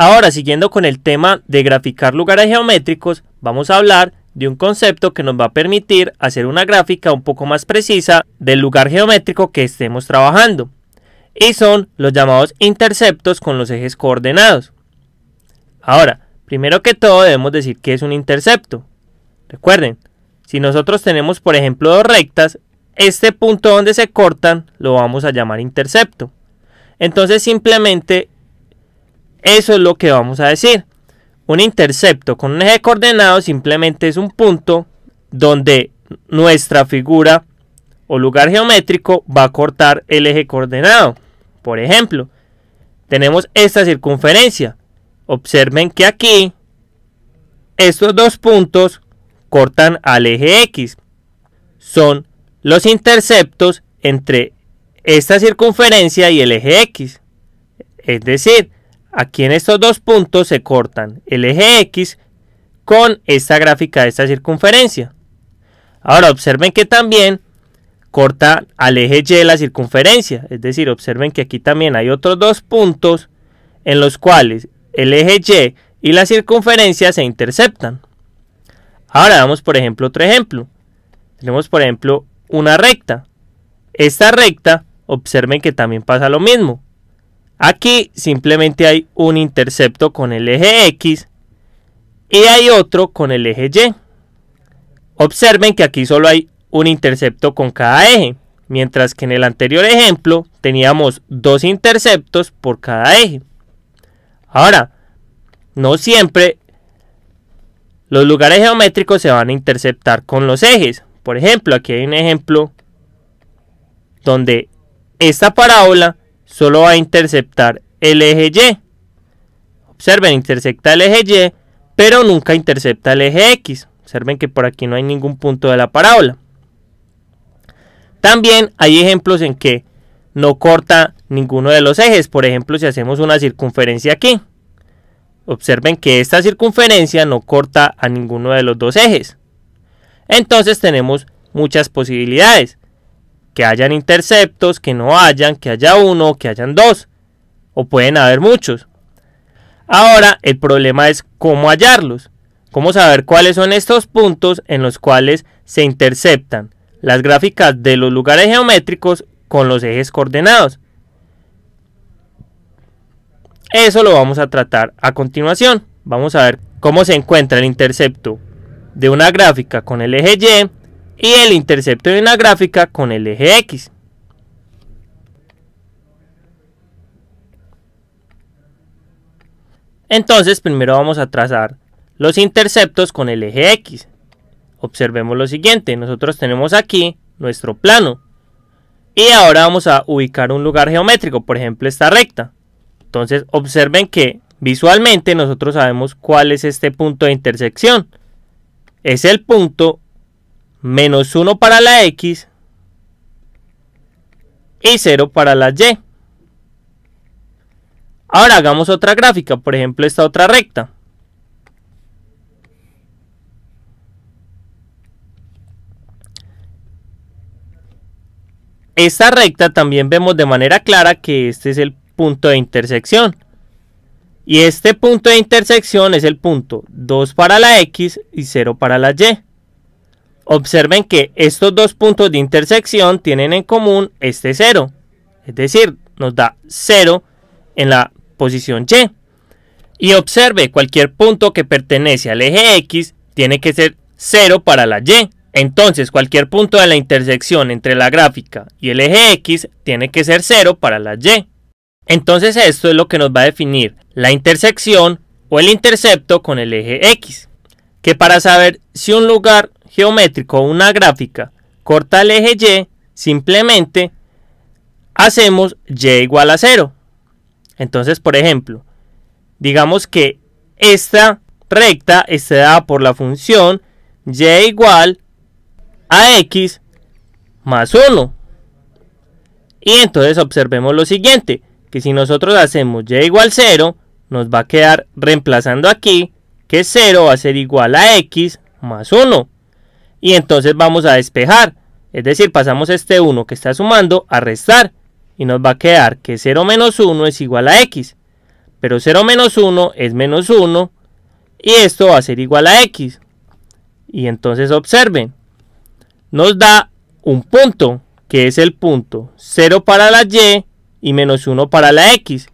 Ahora, siguiendo con el tema de graficar lugares geométricos, vamos a hablar de un concepto que nos va a permitir hacer una gráfica un poco más precisa del lugar geométrico que estemos trabajando. Y son los llamados interceptos con los ejes coordenados. Ahora, primero que todo debemos decir que es un intercepto. Recuerden, si nosotros tenemos por ejemplo dos rectas, este punto donde se cortan lo vamos a llamar intercepto. Entonces simplemente eso es lo que vamos a decir. Un intercepto con un eje coordenado simplemente es un punto donde nuestra figura o lugar geométrico va a cortar el eje coordenado. Por ejemplo, tenemos esta circunferencia. Observen que aquí estos dos puntos cortan al eje X. Son los interceptos entre esta circunferencia y el eje X. Es decir, Aquí en estos dos puntos se cortan el eje X con esta gráfica de esta circunferencia. Ahora observen que también corta al eje Y de la circunferencia. Es decir, observen que aquí también hay otros dos puntos en los cuales el eje Y y la circunferencia se interceptan. Ahora damos por ejemplo otro ejemplo. Tenemos por ejemplo una recta. Esta recta, observen que también pasa lo mismo. Aquí simplemente hay un intercepto con el eje X y hay otro con el eje Y. Observen que aquí solo hay un intercepto con cada eje, mientras que en el anterior ejemplo teníamos dos interceptos por cada eje. Ahora, no siempre los lugares geométricos se van a interceptar con los ejes. Por ejemplo, aquí hay un ejemplo donde esta parábola solo va a interceptar el eje Y. Observen, intercepta el eje Y, pero nunca intercepta el eje X. Observen que por aquí no hay ningún punto de la parábola. También hay ejemplos en que no corta ninguno de los ejes. Por ejemplo, si hacemos una circunferencia aquí. Observen que esta circunferencia no corta a ninguno de los dos ejes. Entonces tenemos muchas posibilidades que hayan interceptos, que no hayan, que haya uno, que hayan dos, o pueden haber muchos. Ahora, el problema es cómo hallarlos, cómo saber cuáles son estos puntos en los cuales se interceptan las gráficas de los lugares geométricos con los ejes coordenados. Eso lo vamos a tratar a continuación. Vamos a ver cómo se encuentra el intercepto de una gráfica con el eje Y y el intercepto de una gráfica con el eje X. Entonces primero vamos a trazar los interceptos con el eje X. Observemos lo siguiente, nosotros tenemos aquí nuestro plano. Y ahora vamos a ubicar un lugar geométrico, por ejemplo esta recta. Entonces observen que visualmente nosotros sabemos cuál es este punto de intersección. Es el punto menos 1 para la X y 0 para la Y. Ahora hagamos otra gráfica, por ejemplo esta otra recta. Esta recta también vemos de manera clara que este es el punto de intersección. Y este punto de intersección es el punto 2 para la X y 0 para la Y. Observen que estos dos puntos de intersección tienen en común este 0. Es decir, nos da 0 en la posición Y. Y observe, cualquier punto que pertenece al eje X tiene que ser 0 para la Y. Entonces, cualquier punto de la intersección entre la gráfica y el eje X tiene que ser 0 para la Y. Entonces, esto es lo que nos va a definir la intersección o el intercepto con el eje X. Que para saber si un lugar geométrico una gráfica corta el eje Y, simplemente hacemos Y igual a 0. Entonces, por ejemplo, digamos que esta recta está dada por la función Y igual a X más 1. Y entonces observemos lo siguiente, que si nosotros hacemos y igual 0, nos va a quedar reemplazando aquí, que 0 va a ser igual a x más 1 y entonces vamos a despejar. Es decir, pasamos este 1 que está sumando a restar y nos va a quedar que 0 menos 1 es igual a x. Pero 0 menos 1 es menos 1 y esto va a ser igual a x. Y entonces observen, nos da un punto que es el punto 0 para la y y menos 1 para la x,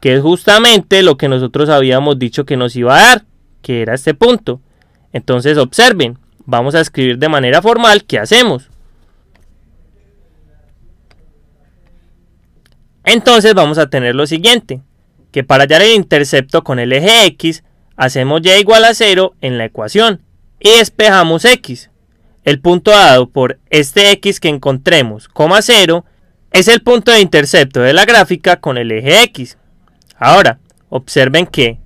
que es justamente lo que nosotros habíamos dicho que nos iba a dar, que era este punto. Entonces observen, vamos a escribir de manera formal qué hacemos. Entonces vamos a tener lo siguiente, que para hallar el intercepto con el eje X, hacemos Y igual a 0 en la ecuación y despejamos X. El punto dado por este X que encontremos, coma 0, es el punto de intercepto de la gráfica con el eje X. Ahora, observen que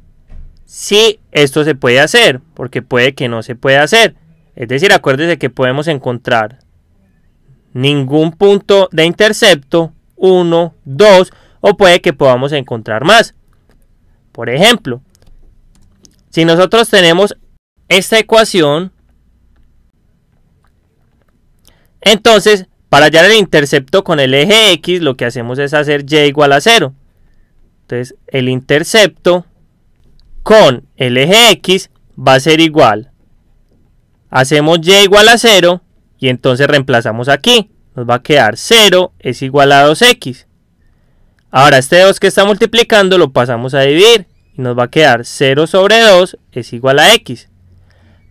si esto se puede hacer, porque puede que no se pueda hacer. Es decir, acuérdese que podemos encontrar ningún punto de intercepto, 1, 2, o puede que podamos encontrar más. Por ejemplo, si nosotros tenemos esta ecuación, entonces para hallar el intercepto con el eje X lo que hacemos es hacer y igual a 0. Entonces el intercepto con el eje X va a ser igual hacemos y igual a 0 y entonces reemplazamos aquí. Nos va a quedar 0 es igual a 2x. Ahora este 2 que está multiplicando lo pasamos a dividir y nos va a quedar 0 sobre 2 es igual a x.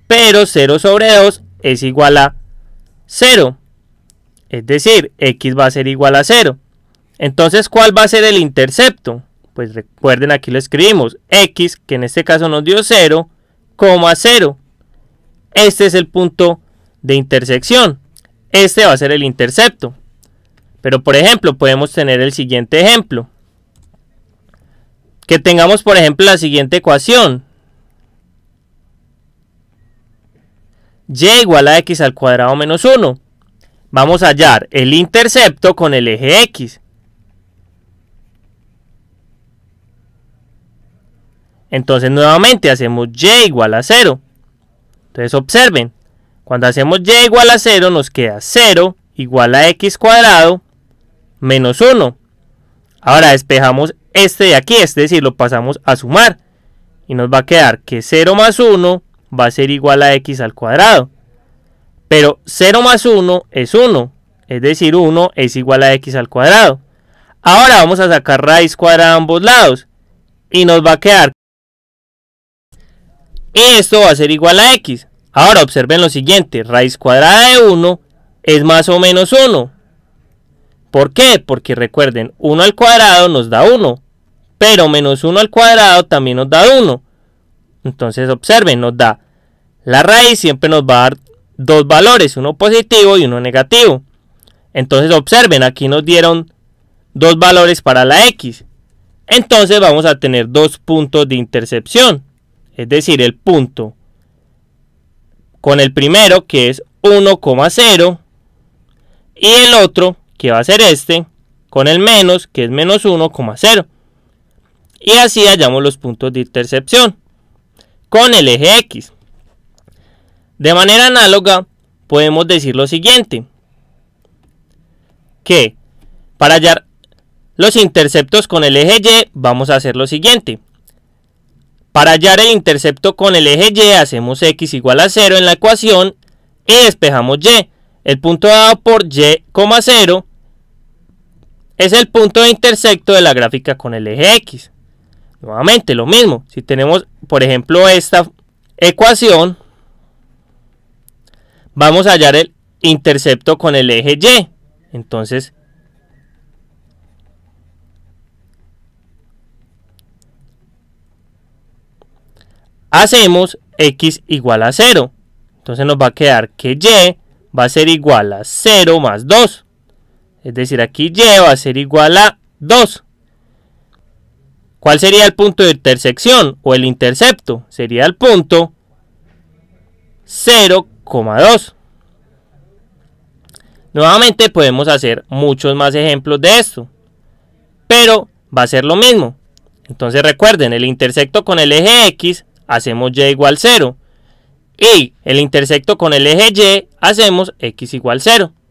Pero 0 sobre 2 es igual a 0. Es decir, x va a ser igual a 0. Entonces, ¿cuál va a ser el intercepto? Pues recuerden, aquí lo escribimos. x, que en este caso nos dio 0, 0. Este es el punto de intersección. Este va a ser el intercepto. Pero por ejemplo, podemos tener el siguiente ejemplo. Que tengamos por ejemplo la siguiente ecuación. y igual a x al cuadrado menos 1. Vamos a hallar el intercepto con el eje x. Entonces nuevamente hacemos y igual a 0. Entonces observen, cuando hacemos y igual a 0 nos queda 0 igual a x cuadrado menos 1. Ahora despejamos este de aquí, es decir, lo pasamos a sumar. Y nos va a quedar que 0 más 1 va a ser igual a x al cuadrado. Pero 0 más 1 es 1, es decir, 1 es igual a x al cuadrado. Ahora vamos a sacar raíz cuadrada a ambos lados. Y nos va a quedar esto va a ser igual a x. Ahora observen lo siguiente, raíz cuadrada de 1 es más o menos 1. ¿Por qué? Porque recuerden, 1 al cuadrado nos da 1, pero menos 1 al cuadrado también nos da 1. Entonces observen, nos da la raíz siempre nos va a dar dos valores, uno positivo y uno negativo. Entonces observen, aquí nos dieron dos valores para la X. Entonces vamos a tener dos puntos de intercepción es decir, el punto con el primero que es 1,0 y el otro que va a ser este con el menos que es menos 1,0 y así hallamos los puntos de intercepción con el eje X. De manera análoga podemos decir lo siguiente, que para hallar los interceptos con el eje Y vamos a hacer lo siguiente. Para hallar el intercepto con el eje Y hacemos x igual a 0 en la ecuación y despejamos y. El punto dado por 0 es el punto de intercepto de la gráfica con el eje x. Nuevamente lo mismo, si tenemos por ejemplo esta ecuación, vamos a hallar el intercepto con el eje y. Entonces hacemos x igual a 0. Entonces nos va a quedar que y va a ser igual a 0 más 2. Es decir, aquí y va a ser igual a 2. ¿Cuál sería el punto de intersección o el intercepto? Sería el punto 0,2. Nuevamente podemos hacer muchos más ejemplos de esto. Pero va a ser lo mismo. Entonces recuerden, el intercepto con el eje X hacemos y igual 0. Y el intersecto con el eje y hacemos x igual 0.